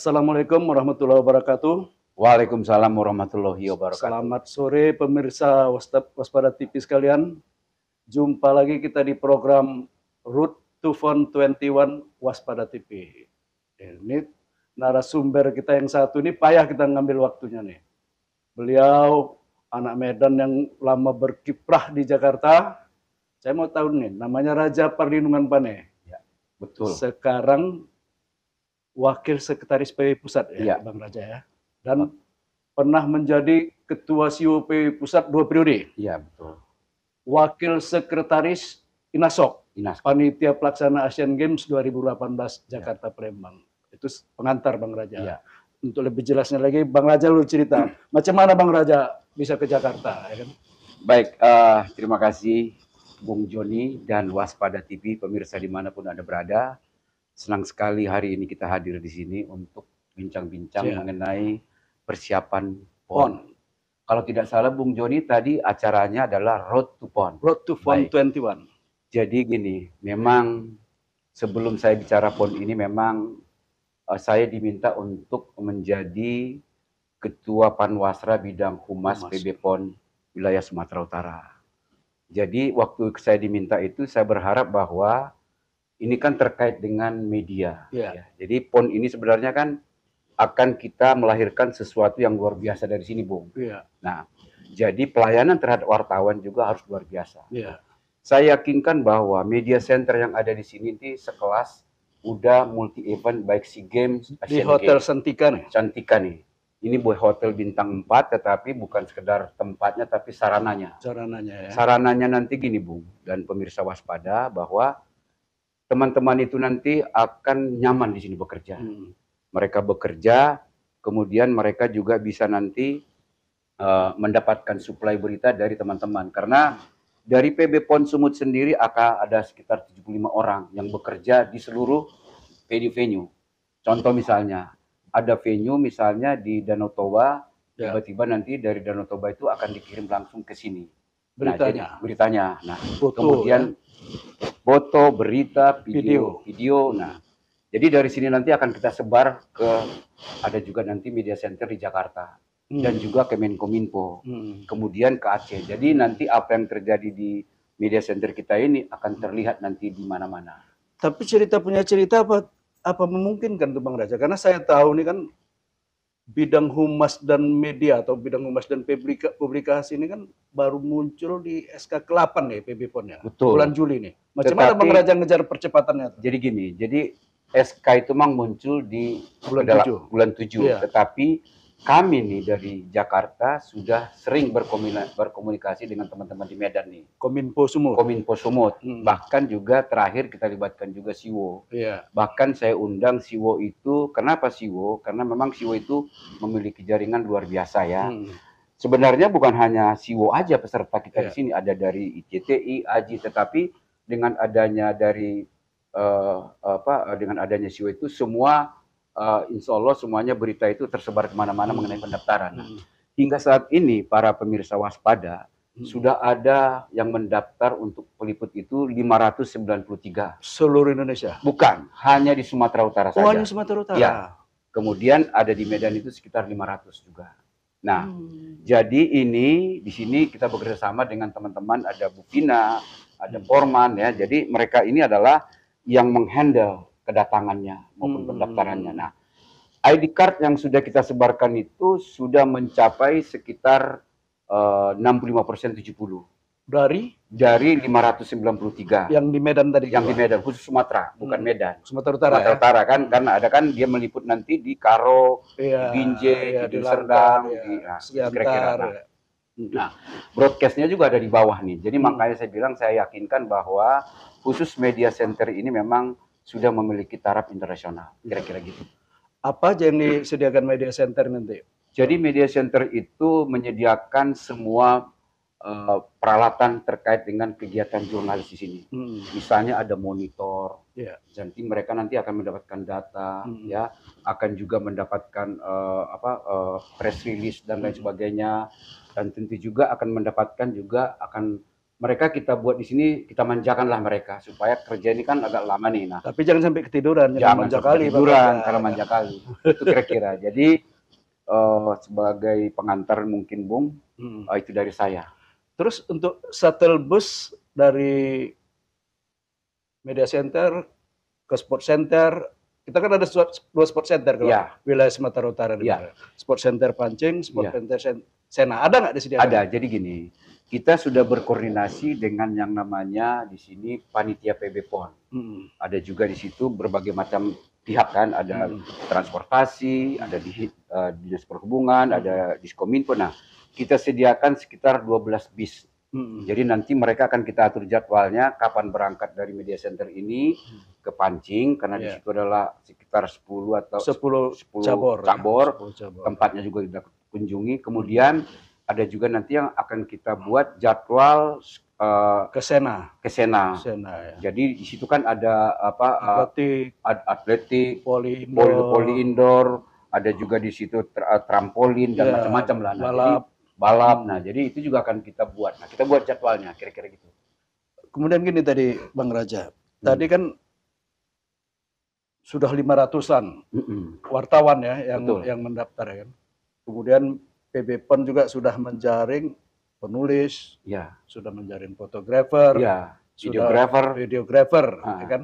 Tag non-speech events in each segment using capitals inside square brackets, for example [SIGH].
Assalamualaikum warahmatullahi wabarakatuh. Waalaikumsalam warahmatullahi wabarakatuh. Selamat sore pemirsa Waspada TV sekalian. Jumpa lagi kita di program Root to Phone 21 Waspada TV. Ini narasumber kita yang satu ini payah kita ngambil waktunya nih. Beliau anak Medan yang lama berkiprah di Jakarta. Saya mau tahu nih, namanya Raja perlindungan Pane. Ya, betul. Sekarang Wakil Sekretaris PW Pusat ya, ya. Bang Raja ya. Dan pernah menjadi Ketua CEO PW Pusat dua periode. Iya, betul. Wakil Sekretaris Inasok, Inasok. Panitia Pelaksana Asian Games 2018 iya. Jakarta ya. Palembang. Itu pengantar Bang Raja. Ya. Untuk lebih jelasnya lagi, Bang Raja lu cerita, hmm. [CLEARS THROAT] macam mana Bang Raja bisa ke Jakarta? Ya kan? Baik, uh, terima kasih Bung Joni dan Waspada TV, pemirsa dimanapun Anda berada. Senang sekali hari ini kita hadir di sini untuk bincang-bincang yeah. mengenai persiapan PON. Kalau tidak salah Bung Joni tadi acaranya adalah Road to PON. Road to PON 21. Jadi gini, memang sebelum saya bicara PON ini memang uh, saya diminta untuk menjadi ketua Panwasra bidang Humas. PB PON wilayah Sumatera Utara. Jadi waktu saya diminta itu saya berharap bahwa ini kan terkait dengan media. Yeah. Ya. Jadi PON ini sebenarnya kan akan kita melahirkan sesuatu yang luar biasa dari sini, Bung. Yeah. Nah, jadi pelayanan terhadap wartawan juga harus luar biasa. Yeah. Saya yakinkan bahwa media center yang ada di sini ini sekelas udah multi event baik si Games, Asian di Hotel Santika Sentikan. Santika nih. Ini buat hotel bintang 4 tetapi bukan sekedar tempatnya tapi sarananya. Sarananya ya. Sarananya nanti gini, Bung, dan pemirsa waspada bahwa teman-teman itu nanti akan nyaman di sini bekerja. Hmm. Mereka bekerja, kemudian mereka juga bisa nanti uh, mendapatkan suplai berita dari teman-teman. Karena dari PB PON Sumut sendiri akan ada sekitar 75 orang yang bekerja di seluruh venue-venue. Contoh misalnya, ada venue misalnya di Danau Toba, ya. tiba-tiba ya. nanti dari Danau Toba itu akan dikirim langsung ke sini. Beritanya. Nah, jadi, beritanya. Nah, Betul, kemudian ya? foto, berita, video, video. video. Nah, jadi dari sini nanti akan kita sebar ke ada juga nanti media center di Jakarta hmm. dan juga Kemenkominfo. Hmm. Kemudian ke Aceh. Jadi nanti apa yang terjadi di media center kita ini akan terlihat nanti di mana-mana. Tapi cerita punya cerita apa apa memungkinkan tuh Bang Raja? Karena saya tahu nih kan bidang humas dan media atau bidang humas dan publika, publikasi ini kan baru muncul di SK ke-8 nih PON ya. Betul. Bulan Juli nih. Macam mana Bang Raja ngejar percepatannya? Tuh? Jadi gini, jadi SK itu memang muncul di bulan 7. bulan 7, ya. tetapi kami nih dari Jakarta sudah sering berkomunikasi, dengan teman-teman di Medan nih. Kominfo Sumut. Kominfo Sumut. Hmm. Bahkan juga terakhir kita libatkan juga Siwo. Yeah. Bahkan saya undang Siwo itu, kenapa Siwo? Karena memang Siwo itu memiliki jaringan luar biasa ya. Hmm. Sebenarnya bukan hanya Siwo aja peserta kita yeah. di iya. sini, ada dari ICTI, AJI, tetapi dengan adanya dari uh, apa dengan adanya Siwo itu semua uh, insya Allah semuanya berita itu tersebar kemana-mana mengenai hmm. pendaftaran. Hmm. Hingga saat ini para pemirsa waspada hmm. sudah ada yang mendaftar untuk peliput itu 593. Seluruh Indonesia? Bukan, hanya di Sumatera Utara oh, saja. Oh, hanya Sumatera Utara? Ya. Kemudian ada di Medan itu sekitar 500 juga. Nah, hmm. jadi ini di sini kita bekerja sama dengan teman-teman ada Bukina, ada Porman ya. Jadi mereka ini adalah yang menghandle kedatangannya maupun hmm. pendaftarannya. Nah, ID card yang sudah kita sebarkan itu sudah mencapai sekitar uh, 65% 70 dari dari 593 yang di Medan tadi yang juga. di Medan khusus Sumatera bukan hmm. Medan Sumatera Utara Sumatera ya? Utara kan hmm. karena ada kan dia meliput nanti di Karo ya, di Binje ya, di, di Serdang ya, di nah, kira-kira nah. Ya. nah broadcastnya juga ada di bawah nih jadi hmm. makanya saya bilang saya yakinkan bahwa khusus media center ini memang sudah memiliki taraf internasional. Kira-kira gitu. Apa yang disediakan media center nanti? Jadi media center itu menyediakan semua uh, peralatan terkait dengan kegiatan jurnalis di sini. Hmm. Misalnya ada monitor, yeah. nanti mereka nanti akan mendapatkan data, hmm. ya, akan juga mendapatkan uh, apa uh, press release dan lain hmm. sebagainya, dan tentu juga akan mendapatkan juga akan mereka kita buat di sini kita manjakanlah mereka supaya kerja ini kan agak lama nih nah tapi jangan sampai ketiduran jangan, manja kali ketiduran ya. karena manja kali itu kira-kira [LAUGHS] jadi uh, sebagai pengantar mungkin Bung hmm. uh, itu dari saya terus untuk shuttle bus dari media center ke sport center kita kan ada dua sport center kalau ya. wilayah Sumatera Utara ya. sport center Pancing sport ya. center Sena ada nggak di sini ada jadi gini kita sudah berkoordinasi dengan yang namanya di sini panitia PB PON. Hmm. Ada juga di situ berbagai macam pihak kan, ada hmm. transportasi, ada di, uh, dinas perhubungan, hmm. ada diskominfo. Nah, kita sediakan sekitar 12 bis. Hmm. Jadi nanti mereka akan kita atur jadwalnya kapan berangkat dari media center ini hmm. ke Pancing karena yeah. di ya. situ adalah sekitar 10 atau 10 10 cabor, cabor. Ya. 10 cabor. tempatnya juga kita kunjungi. Kemudian hmm ada juga nanti yang akan kita buat jadwal uh, eh, kesena kesena kesena ya. jadi di situ kan ada apa eh, atletik uh, atletik poli indoor. Poli, indoor ada juga di situ trampolin dan yeah, macam-macam lah nah, balap jadi, balap nah jadi itu juga akan kita buat nah kita buat jadwalnya kira-kira gitu kemudian gini tadi bang Raja hmm. tadi kan sudah 500-an hmm. wartawan ya yang Betul. yang mendaftar ya kan. Kemudian PB PON juga sudah menjaring penulis, ya. sudah menjaring fotografer, ya. videografer, videografer, ah. ya kan?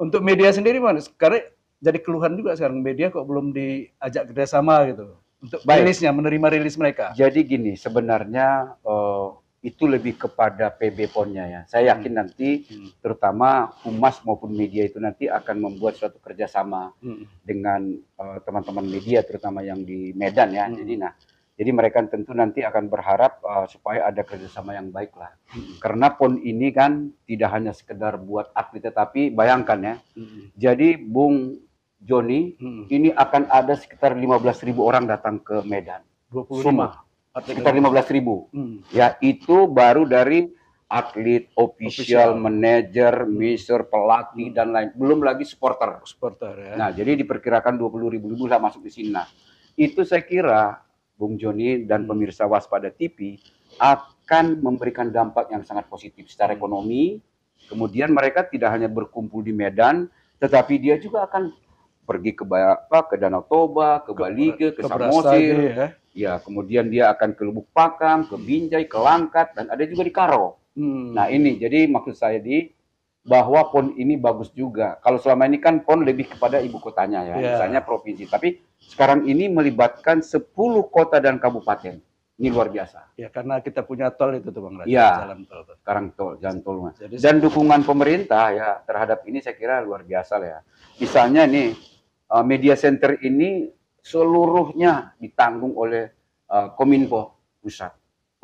Untuk media sendiri mana? Karena jadi keluhan juga sekarang media kok belum diajak kerjasama gitu untuk Baik. rilisnya menerima rilis mereka. Jadi gini sebenarnya uh, itu lebih kepada PB PON-nya ya. Saya yakin hmm. nanti hmm. terutama humas maupun media itu nanti akan membuat suatu kerjasama hmm. dengan eh, teman-teman uh, media terutama yang di Medan ya. Hmm. Jadi nah, jadi mereka tentu nanti akan berharap uh, supaya ada kerjasama yang baik lah. Hmm. Karena PON ini kan tidak hanya sekedar buat atlet, tetapi bayangkan ya. Hmm. Jadi Bung Joni hmm. ini akan ada sekitar 15.000 orang datang ke Medan. 25 sekitar belas ribu. Hmm. Ya itu baru dari atlet, official, official. manajer, hmm. mister, pelatih hmm. dan lain. Belum lagi supporter. Supporter ya. Nah, jadi diperkirakan 20 ribu ribu lah masuk di sini. Nah, itu saya kira Bung Joni dan hmm. pemirsa Waspada TV akan memberikan dampak yang sangat positif secara hmm. ekonomi. Kemudian mereka tidak hanya berkumpul di Medan, tetapi dia juga akan pergi ke apa, ke Danau Toba, ke, ke ke, ke Samosir, gitu ya. Ya, kemudian dia akan ke Lubuk Pakam, ke Binjai, ke Langkat, dan ada juga di Karo. Hmm. Nah ini, jadi maksud saya di bahwa PON ini bagus juga. Kalau selama ini kan PON lebih kepada ibu kotanya ya, yeah. misalnya provinsi. Tapi sekarang ini melibatkan 10 kota dan kabupaten. Ini luar biasa. Ya, karena kita punya tol itu tuh Bang Raja, ya, jalan tol. Sekarang tol, jalan tol. Mas. Jadi, dan dukungan pemerintah ya terhadap ini saya kira luar biasa lah ya. Misalnya nih, eh, media center ini seluruhnya ditanggung oleh uh, Kominfo pusat.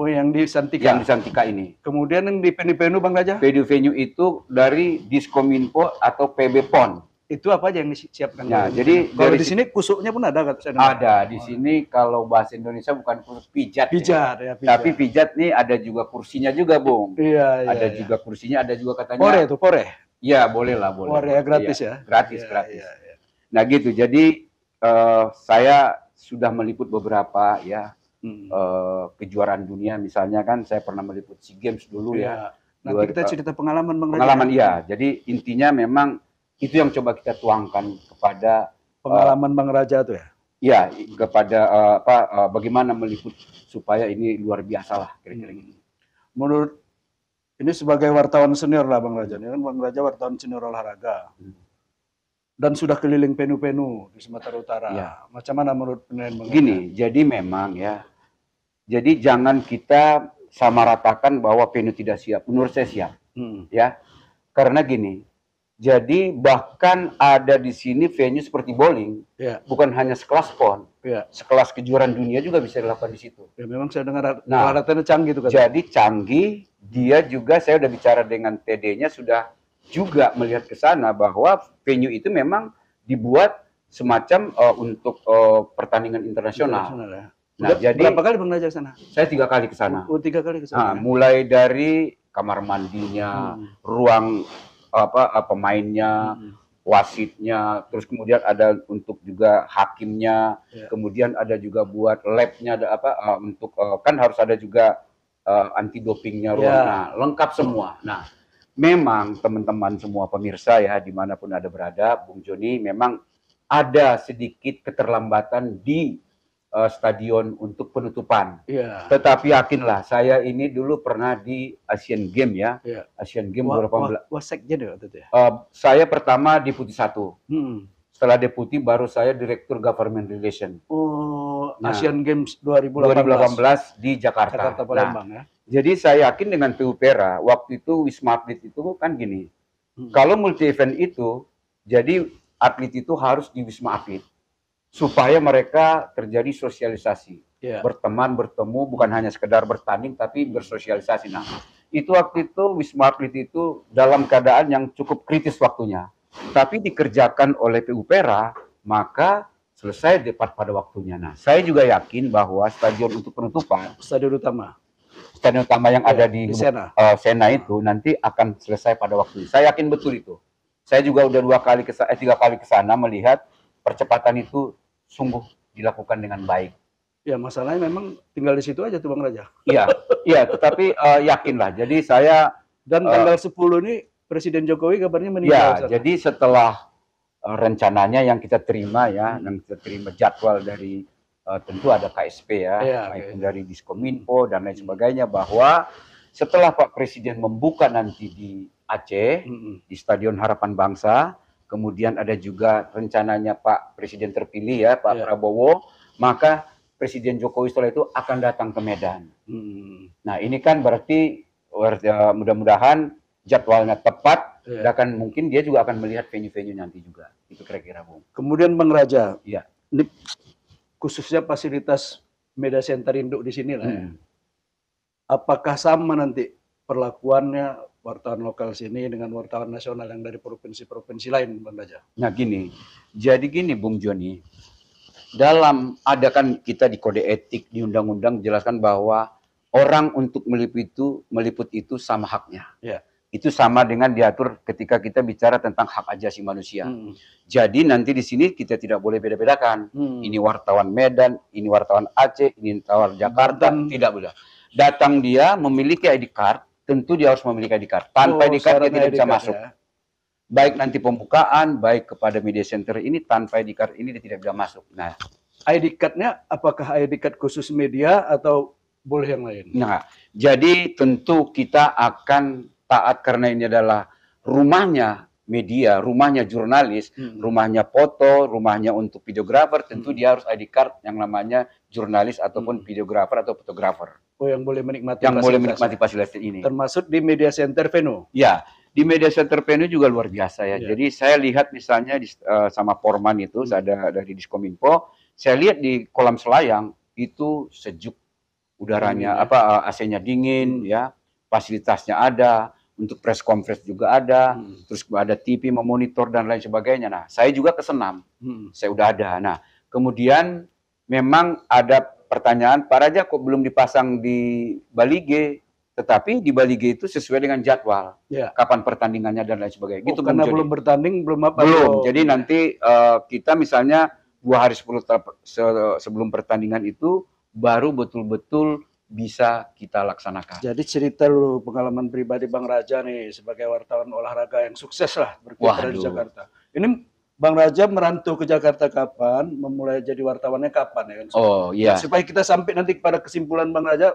Oh, yang di Santika. Yang di Santika ini. Kemudian yang di venue Bang Gajah? Venue Venue itu dari Diskominfo atau PB PON. Itu apa aja yang disiapkan? Nah ya, dulu? jadi kalau dari di sini kusuknya pun ada kan? Ada di oh. sini kalau bahasa Indonesia bukan kursus pijat. Pijat ya. ya pijat. Tapi pijat nih ada juga kursinya juga, Bung. Iya, iya. Ada iya. juga kursinya, ada juga katanya. Pore itu, pore. Iya, boleh lah, boleh. Pore ya gratis ya. ya. Gratis, ya, gratis. Ya, ya. Nah, gitu. Jadi uh, saya sudah meliput beberapa ya hmm. uh, kejuaraan dunia misalnya kan saya pernah meliput SEA Games dulu ya. ya. Nanti Dua, kita cerita pengalaman Bang Pengalaman iya. Jadi intinya memang itu yang coba kita tuangkan kepada eh, pengalaman uh, Bang Raja tuh ya. Iya, kepada uh, apa uh, bagaimana meliput supaya ini luar biasa lah kira-kira hmm. ini. Gitu. Menurut ini sebagai wartawan senior lah Bang Raja. Ini kan Bang Raja wartawan senior olahraga. Hmm dan sudah keliling penu-penu di Sumatera Utara. Ya. Macam mana menurut penelitian begini. jadi memang ya, jadi jangan kita sama ratakan bahwa penu tidak siap. Menurut saya siap, hmm. ya. Karena gini, jadi bahkan ada di sini venue seperti bowling, ya. bukan hanya sekelas pon, ya. sekelas kejuaraan dunia juga bisa dilakukan di situ. Ya memang saya dengar nah, canggih itu kan. Jadi canggih, dia juga saya sudah bicara dengan TD-nya sudah juga melihat ke sana bahwa venue itu memang dibuat semacam uh, untuk uh, pertandingan internasional. Ya. Nah, Udah, jadi berapa kali pengajar ke sana? Saya tiga kali ke sana. Oh, tiga kali ke sana. Nah, ya? mulai dari kamar mandinya, hmm. ruang apa eh, pemainnya, hmm. wasitnya, terus kemudian ada untuk juga hakimnya, ya. kemudian ada juga buat labnya ada apa uh, untuk uh, kan harus ada juga uh, anti dopingnya ruang. Ya. Nah, lengkap semua. Nah, memang teman-teman semua pemirsa ya dimanapun ada berada, Bung Joni memang ada sedikit keterlambatan di uh, stadion untuk penutupan. Yeah. Tetapi yakinlah saya ini dulu pernah di Asian Games ya, yeah. Asian Games wa, 2018. Wa, Uh, saya pertama di Putih Satu. Hmm setelah deputi baru saya direktur government relation. Oh, nah, Asian Games 2018. 2018 di Jakarta. Jakarta Palembang nah, ya. Jadi saya yakin dengan PUPERA waktu itu Wisma Atlet itu kan gini. Hmm. Kalau multi event itu jadi atlet itu harus di Wisma Atlet supaya mereka terjadi sosialisasi. Yeah. Berteman, bertemu bukan hanya sekedar bertanding tapi bersosialisasi. Nah, itu waktu itu Wisma Atlet itu dalam keadaan yang cukup kritis waktunya tapi dikerjakan oleh PUPERA, maka selesai tepat pada waktunya. Nah, saya juga yakin bahwa stadion untuk penutupan, stadion utama, stadion utama yang ya, ada di, di Sena. Uh, Sena itu nanti akan selesai pada waktunya. Saya yakin betul itu. Saya juga udah dua kali ke eh, tiga kali ke sana melihat percepatan itu sungguh dilakukan dengan baik. Ya masalahnya memang tinggal di situ aja tuh Bang Raja. Iya, iya. Tetapi uh, yakinlah. Jadi saya dan eh, tanggal uh, 10 ini Presiden Jokowi kabarnya meninggal. Ya, jadi setelah uh, rencananya yang kita terima ya, yang kita terima jadwal dari uh, tentu ada KSP ya, ya okay. dari Diskominfo dan lain sebagainya bahwa setelah Pak Presiden membuka nanti di Aceh -hmm. di Stadion Harapan Bangsa, kemudian ada juga rencananya Pak Presiden terpilih ya Pak ya. Prabowo, maka Presiden Jokowi setelah itu akan datang ke Medan. Hmm. Nah ini kan berarti eh, mudah-mudahan jadwalnya tepat, iya. dan akan mungkin dia juga akan melihat venue-venue nanti juga. Itu kira-kira, Bung. Kemudian Bang Raja, ya. ini khususnya fasilitas Meda Center Induk di sini ya. hmm. ya. Apakah sama nanti perlakuannya wartawan lokal sini dengan wartawan nasional yang dari provinsi-provinsi lain, Bang Raja? Nah gini, jadi gini Bung Joni, dalam ada kan kita di kode etik di undang-undang jelaskan bahwa orang untuk meliput itu meliput itu sama haknya. Ya itu sama dengan diatur ketika kita bicara tentang hak ajasi manusia. Hmm. Jadi nanti di sini kita tidak boleh beda-bedakan. Hmm. Ini wartawan Medan, ini wartawan Aceh, ini wartawan Jakarta, hmm. tidak boleh. Datang dia memiliki ID card, tentu dia harus memiliki ID card. Tanpa oh, ID card dia tidak ID bisa masuk. Ya. Baik nanti pembukaan, baik kepada media center ini tanpa ID card ini dia tidak bisa masuk. Nah, ID cardnya apakah ID card khusus media atau boleh yang lain? Nah, jadi tentu kita akan taat karena ini adalah rumahnya media, rumahnya jurnalis, hmm. rumahnya foto, rumahnya untuk videografer, tentu hmm. dia harus ID card yang namanya jurnalis ataupun hmm. videografer atau fotografer. Oh, yang boleh menikmati yang boleh menikmati fasilitas ini. Termasuk di media center Veno. Ya, di media center Veno juga luar biasa ya. ya. Jadi saya lihat misalnya di, uh, sama Forman itu, hmm. ada dari Diskominfo, saya lihat di kolam selayang itu sejuk udaranya, hmm, apa uh, AC-nya dingin, ya fasilitasnya ada untuk press conference juga ada, hmm. terus ada TV memonitor dan lain sebagainya. Nah, saya juga kesenam, hmm. saya udah ada. Nah, kemudian memang ada pertanyaan, Pak Raja kok belum dipasang di Bali G, Tetapi di Bali G itu sesuai dengan jadwal, ya. kapan pertandingannya dan lain sebagainya. Gitu, oh, gitu karena belum jadi. bertanding, belum apa? Belum. Atau... Jadi nanti uh, kita misalnya dua hari sepuluh sebelum pertandingan itu baru betul-betul bisa kita laksanakan. Jadi cerita lu pengalaman pribadi Bang Raja nih sebagai wartawan olahraga yang sukses lah berkiprah di Jakarta. Ini Bang Raja merantau ke Jakarta kapan? Memulai jadi wartawannya kapan ya? Kan? Oh iya. Supaya kita sampai nanti pada kesimpulan Bang Raja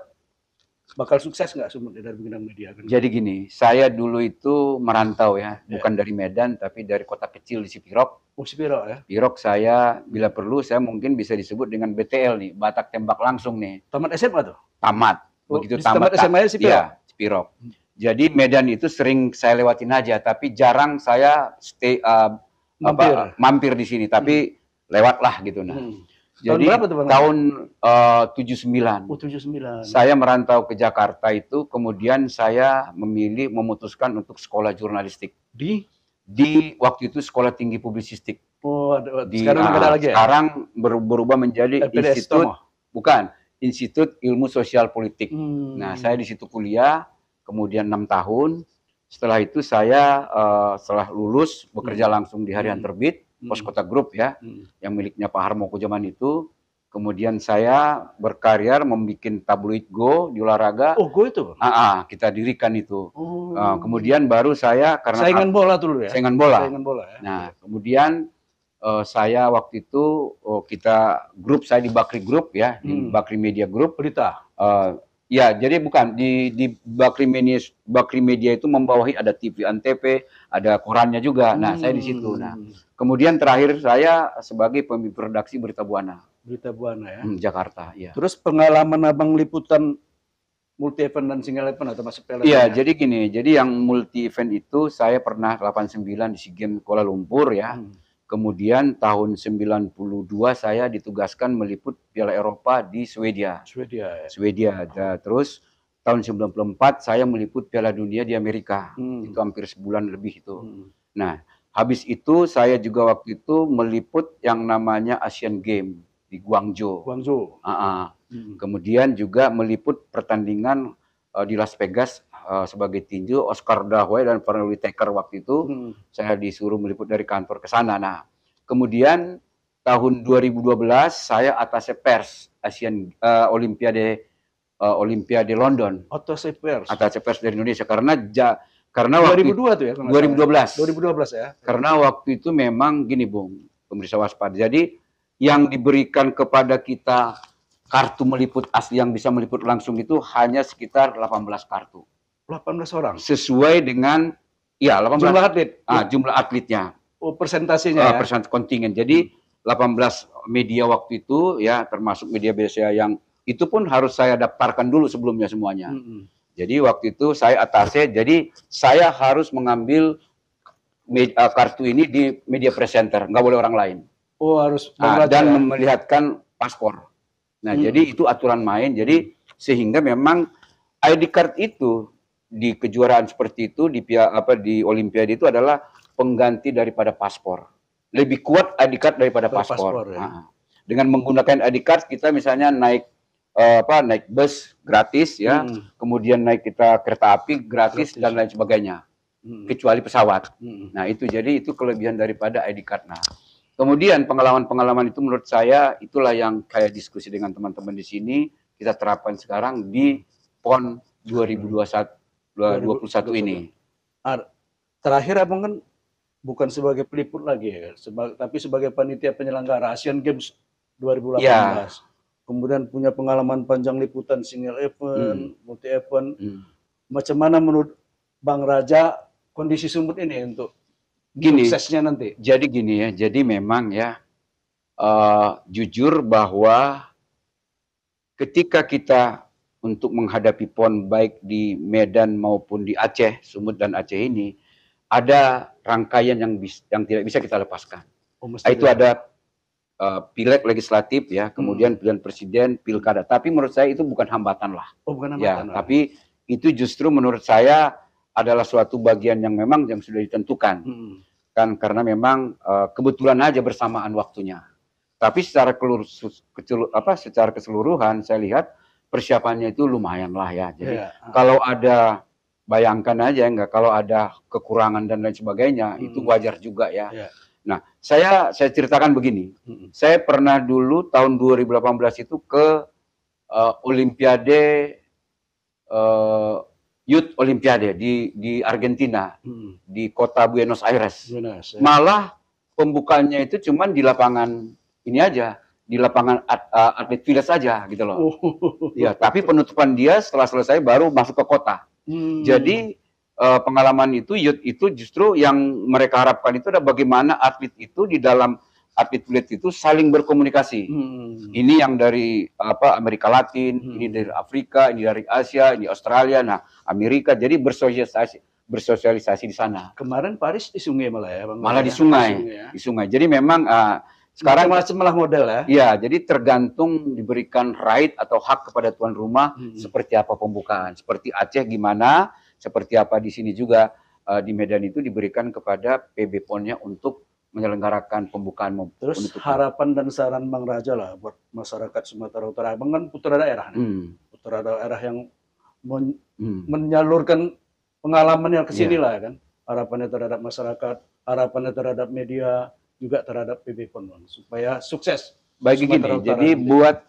bakal sukses nggak dari bidang media? Kan? Jadi gini, saya dulu itu merantau ya, yeah. bukan dari Medan tapi dari kota kecil di Sipirok. Oh Sipirok ya? Sipirok saya bila perlu saya mungkin bisa disebut dengan BTL nih, Batak Tembak Langsung nih. Tamat SMA tuh? Tamat, oh, begitu tamat. Tamat SMA ya Sipirok? Iya, Sipirok. Hmm. Jadi Medan itu sering saya lewatin aja, tapi jarang saya stay uh, mampir, apa, mampir di sini. Tapi hmm. lewatlah gitu nah. Hmm. Tahun Jadi, berapa Tahun eh, uh, 79. Oh, 79. Saya merantau ke Jakarta itu kemudian saya memilih memutuskan untuk sekolah jurnalistik. Di di waktu itu Sekolah Tinggi Publisistik. Oh, di, sekarang uh, lagi ya? Sekarang berubah menjadi LPDS Institut Tomo. Ah? bukan, Institut Ilmu Sosial Politik. Hmm. Nah, saya di situ kuliah kemudian enam tahun. Setelah itu saya uh, setelah lulus bekerja hmm. langsung di Harian hmm. Terbit Poskota hmm. Group ya, hmm. yang miliknya Pak Harmoko Kujaman itu. Kemudian saya berkarya membuat tabloid Go di olahraga. Oh, Go itu? Ah, ah kita dirikan itu. Oh. Nah, kemudian baru saya karena saingan bola dulu ya. Saingan bola. Saingan bola ya. Nah, kemudian uh, saya waktu itu oh, kita grup saya di Bakri Group ya, hmm. di Bakri Media Group. Berita. Uh, ya, jadi bukan di di Bakri Media Bakri Media itu membawahi ada TV Antv, ada korannya juga. Nah, hmm. saya di situ. Nah, hmm. Kemudian terakhir saya sebagai pemimpin redaksi Berita Buana. Berita Buana ya. Hmm, Jakarta, ya. Terus pengalaman Abang liputan multi event dan single event atau masuk PLN? Iya, ya? jadi gini, jadi yang multi event itu saya pernah 89 di SEA Games Kuala Lumpur ya. Hmm. Kemudian tahun 92 saya ditugaskan meliput Piala Eropa di Swedia. Swedia. Ya. Swedia. ada. Hmm. terus tahun 94 saya meliput Piala Dunia di Amerika. Hmm. Itu hampir sebulan lebih itu. Hmm. Nah, Habis itu saya juga waktu itu meliput yang namanya Asian Game di Guangzhou. Guangzhou. Uh -uh. Hmm. Kemudian juga meliput pertandingan uh, di Las Vegas uh, sebagai tinju Oscar Dahwe dan Fernando Whitaker waktu itu hmm. saya disuruh meliput dari kantor ke sana. Nah, kemudian tahun 2012 saya atas pers Asian uh, Olimpiade uh, Olimpiade London. Atas pers. Atas pers dari Indonesia karena ja, karena 2002 waktu, tuh ya? 2012. 2012 ya. ya. Karena waktu itu memang gini, Bung, pemirsa waspada. Jadi yang diberikan kepada kita kartu meliput asli yang bisa meliput langsung itu hanya sekitar 18 kartu. 18 orang. Sesuai dengan ya 18 jumlah atlet. Ah, jumlah atletnya. Oh, persentasenya ah, ya. Persen kontingen. Jadi 18 media waktu itu ya termasuk media biasa yang itu pun harus saya daftarkan dulu sebelumnya semuanya. -hmm. Jadi waktu itu saya atase, jadi saya harus mengambil eh, kartu ini di media presenter, nggak boleh orang lain. Oh harus. Nah, dan ya. melihatkan paspor. Nah hmm. jadi itu aturan main. Jadi sehingga memang ID card itu di kejuaraan seperti itu di apa di Olimpiade itu adalah pengganti daripada paspor. Lebih kuat ID card daripada paspor. paspor ya. nah, dengan menggunakan ID card kita misalnya naik uh, apa naik bus gratis ya, hmm. kemudian naik kita kereta api gratis, gratis. dan lain sebagainya. Hmm. Kecuali pesawat. Hmm. Nah, itu jadi itu kelebihan daripada ID card. Nah, kemudian pengalaman-pengalaman itu menurut saya itulah yang kayak diskusi dengan teman-teman di sini kita terapkan sekarang di PON 2021 2021 ini. Terakhir abang kan bukan sebagai peliput lagi ya, seba tapi sebagai panitia penyelenggara Asian Games 2018. Ya kemudian punya pengalaman panjang liputan single event, hmm. multi event. Hmm. Macam mana menurut Bang Raja kondisi Sumut ini untuk gini suksesnya nanti? Jadi gini ya, jadi memang ya uh, jujur bahwa ketika kita untuk menghadapi PON baik di Medan maupun di Aceh, Sumut dan Aceh ini ada rangkaian yang bis, yang tidak bisa kita lepaskan. Oh, itu ada uh, pileg legislatif ya, hmm. kemudian hmm. pilihan presiden, pilkada. Tapi menurut saya itu bukan hambatan lah. Oh, bukan ya, hambatan. Ya, lah. tapi itu justru menurut saya adalah suatu bagian yang memang yang sudah ditentukan. Hmm. Kan karena memang uh, kebetulan aja bersamaan waktunya. Tapi secara kelur, apa secara keseluruhan saya lihat persiapannya itu lumayan lah ya. Jadi yeah. Iya, kalau ada bayangkan aja enggak kalau ada kekurangan dan lain sebagainya hmm. itu wajar juga ya. Yeah Nah, saya saya ceritakan begini. Saya pernah dulu tahun 2018 itu ke uh, Olimpiade uh, Youth Olimpiade di di Argentina hmm. di kota Buenos Aires. Buenos, ya. Malah pembukanya itu cuma di lapangan ini aja di lapangan at, uh, atlet villa saja gitu loh. Oh. Ya, tapi penutupan dia setelah selesai baru masuk ke kota. Hmm. Jadi uh, pengalaman itu youth itu justru yang mereka harapkan itu adalah bagaimana atlet itu di dalam atlet atlet itu saling berkomunikasi. Hmm. Ini yang dari apa Amerika Latin, hmm. ini dari Afrika, ini dari Asia, ini Australia, nah Amerika. Jadi bersosialisasi bersosialisasi di sana. Kemarin Paris di sungai malah ya, Bang. Malah di sungai, di sungai, ya. di sungai. Jadi memang uh, sekarang malah malah model ya. Iya, jadi tergantung diberikan right atau hak kepada tuan rumah hmm. seperti apa pembukaan. Seperti Aceh gimana, seperti apa di sini juga eh, di Medan itu diberikan kepada PB PON-nya untuk menyelenggarakan pembukaan mem- Terus penutupan. harapan dan saran Bang Raja lah buat masyarakat Sumatera Utara. Bang kan putra daerah nih. Hmm. Putra daerah yang men hmm. menyalurkan pengalamannya ke iya. sini yeah. lah ya kan. Harapannya terhadap masyarakat, harapannya terhadap media, juga terhadap PB PON Supaya sukses. Baik gini, Utara jadi ini. buat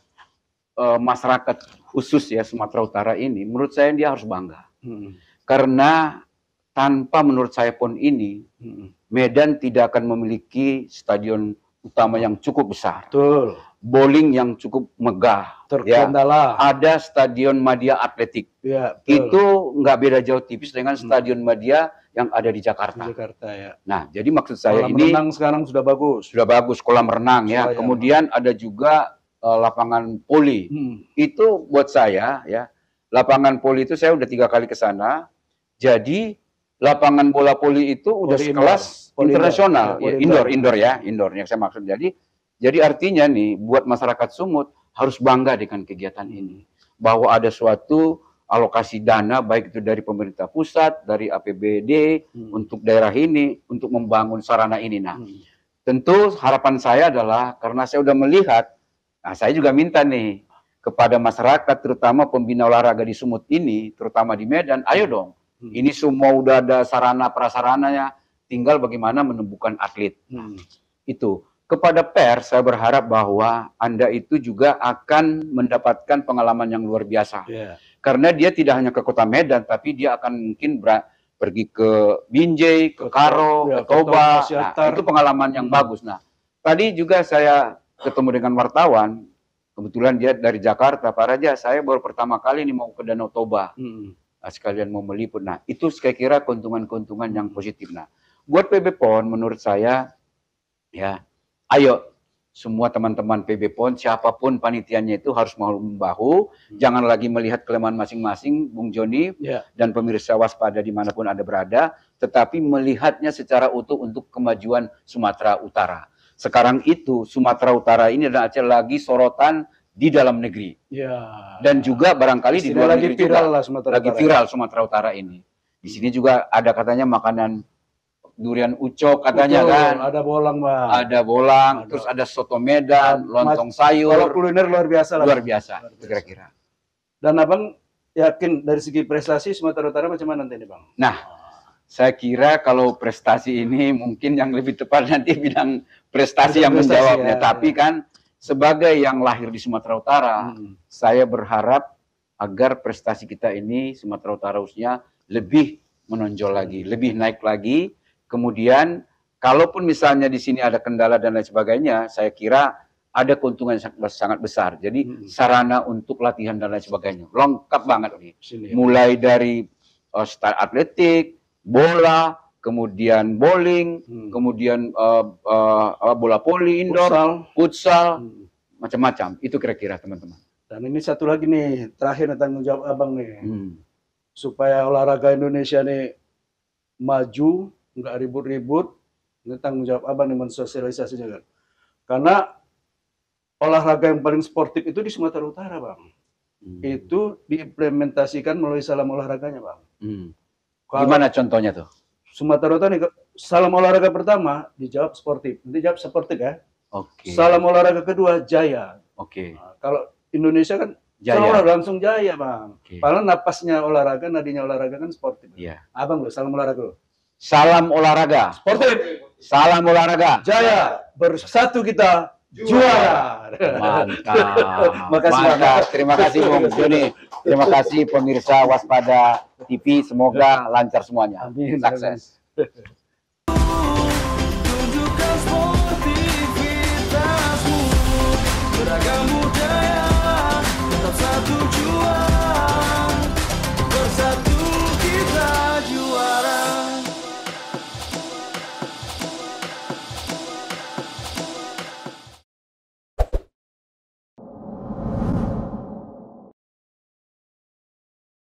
uh, masyarakat khusus ya Sumatera Utara ini, menurut saya dia harus bangga. Hmm. Karena tanpa menurut saya pun ini, Medan tidak akan memiliki stadion utama yang cukup besar. Betul. Bowling yang cukup megah. Ya. Terkendala. Ya. Ada Stadion Madia Atletik. Ya, Itu nggak beda jauh tipis dengan mm. Stadion Madia yang ada di Jakarta. Di Jakarta ya. Nah, jadi maksud saya kolam ini renang sekarang sudah bagus. Sudah bagus kolam renang ya. ya. Kemudian ada juga uh, lapangan poli. Hmm. Itu buat saya ya. Lapangan poli itu saya udah tiga kali ke sana jadi lapangan bola poli itu udah poli sekelas internasional, ya, ya, indoor, indoor indoor ya, indoor yang saya maksud. Jadi jadi artinya nih buat masyarakat Sumut harus bangga dengan kegiatan ini bahwa ada suatu alokasi dana baik itu dari pemerintah pusat, dari APBD hmm. untuk daerah ini untuk membangun sarana ini. Nah, hmm. tentu harapan saya adalah karena saya sudah melihat, nah saya juga minta nih kepada masyarakat terutama pembina olahraga di Sumut ini, terutama di Medan, ayo dong Hmm. Ini semua udah ada sarana prasarananya, tinggal bagaimana menemukan atlet. Hmm. Itu kepada pers saya berharap bahwa Anda itu juga akan mendapatkan pengalaman yang luar biasa. Yeah. Karena dia tidak hanya ke Kota Medan tapi dia akan mungkin ber pergi ke Binjai, ke Karo, ya, ke Toba. Nah, itu pengalaman yang hmm. bagus. Nah, tadi juga saya ketemu dengan wartawan, kebetulan dia dari Jakarta, Pak Raja, saya baru pertama kali ini mau ke Danau Toba. Hmm. Ah, sekalian mau meliput. Nah, itu saya kira keuntungan-keuntungan yang positif. Nah, buat PB PON menurut saya ya, ayo semua teman-teman PB PON siapapun panitianya itu harus mau membahu, hmm. jangan lagi melihat kelemahan masing-masing Bung Joni yeah. dan pemirsa waspada dimanapun Anda berada, tetapi melihatnya secara utuh untuk kemajuan Sumatera Utara. Sekarang itu Sumatera Utara ini adalah lagi sorotan di dalam negeri. Ya. Dan juga barangkali di luar lagi negeri viral lah Sumatera lagi Utara. viral Sumatera Utara ini. Di sini juga ada katanya makanan durian ucok katanya Betul, kan. Ada bolang bang. Ada bolang, ada. terus ada soto Medan, lontong sayur. Kalau kuliner luar biasa lah. Luar biasa, kira-kira. Dan abang yakin dari segi prestasi Sumatera Utara macam mana nanti nih bang? Nah, saya kira kalau prestasi ini mungkin yang lebih tepat nanti [LAUGHS] bidang prestasi Bisa yang prestasi ya. menjawabnya. Ya, Tapi kan sebagai yang lahir di Sumatera Utara, hmm. saya berharap agar prestasi kita ini Sumatera Utara usnya lebih menonjol lagi, lebih naik lagi. Kemudian kalaupun misalnya di sini ada kendala dan lain sebagainya, saya kira ada keuntungan yang sangat besar. Jadi hmm. sarana untuk latihan dan lain sebagainya lengkap banget nih. Ya. Mulai dari uh, start atletik, bola, kemudian bowling, hmm. kemudian uh, uh, bola poli indoor, futsal, hmm. macam-macam. Itu kira-kira teman-teman. Dan ini satu lagi nih, terakhir tanggung jawab abang nih, hmm. supaya olahraga Indonesia nih maju, nggak ribut-ribut. Ini tanggung jawab abang nih mensosialisasi juga. Karena olahraga yang paling sportif itu di Sumatera Utara, bang. Hmm. Itu diimplementasikan melalui salam olahraganya, bang. Hmm. Kalau, Gimana contohnya tuh? Sumatera Utara nih, salam olahraga pertama dijawab sportif, nanti jawab sportif ya. Oke. Okay. Salam olahraga kedua jaya. Oke. Okay. Nah, kalau Indonesia kan jaya. olahraga langsung jaya bang. Okay. Padahal napasnya olahraga, nadinya olahraga kan sportif. Iya. Yeah. Abang gue salam olahraga lo. Salam olahraga. Sportif. Salam olahraga. Jaya bersatu kita juara. Mantap. Makasih Mantap. Terima kasih Bung [LAUGHS] Joni. Terima kasih pemirsa Waspada TV. Semoga ya. lancar semuanya. Amin. Sukses.